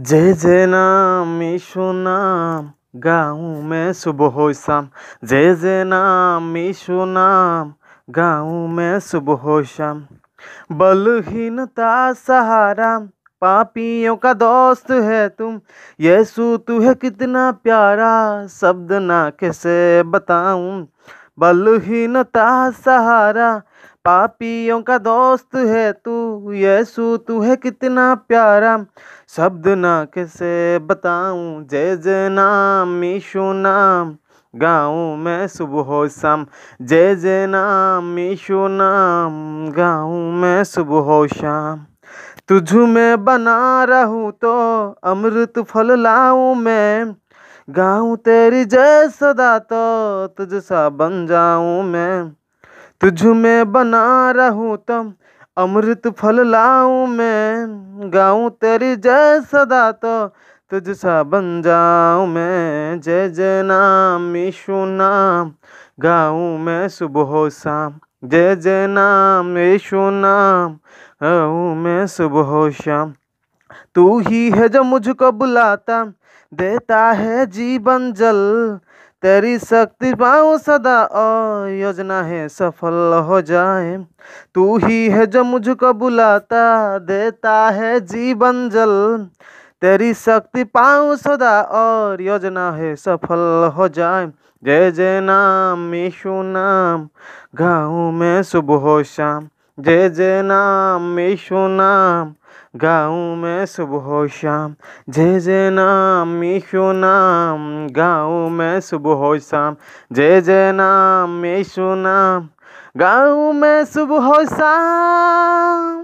जय जय नाम ईशु नाम गाँव में सुबह हो शाम जय जय नाम ईशु नाम गाँव में सुबह हो शाम बलहीनता सहारा पापियों का दोस्त है तुम यीशु तू है कितना प्यारा शब्द ना कैसे बताऊं बलहीनता सहारा पापियों का दोस्त है तू यीशु तू है कितना प्यारा शब्द ना कैसे बताऊं जय जय नाम यीशु नाम गाँव में सुबह शाम जय जय नाम यीशु नाम गाँव में सुबह शाम तुझ में बना रहूं तो अमृत फल लाऊं मैं गाऊं तेरी जय सदा तो तुझसा बन जाऊं मैं तुझ में बना रहूं तम अमृत फल लाऊं मैं गाऊं तेरी जय सदा तो तुझ सा बन जाऊं मैं जय जय नाम यीशु नाम गाऊं मैं सुबह शाम जय जय नाम यीशु नाम गाऊं मैं सुबह शाम तू ही है जो मुझको बुलाता देता है जीवन जल तेरी शक्ति पाओ सदा और योजना है सफल हो जाए तू ही है जो मुझको बुलाता देता है जीवन जल तेरी शक्ति पाओ सदा और योजना है सफल हो जाए जय जय नाम मीशु नाम गाँव में सुबह शाम जय जय नाम ईशो नाम गाँव में सुबह शाम जय जय नाम ईशो नाम गाँव में सुबह शाम जय जय नाम ईशो नाम गाँव में सुबह शाम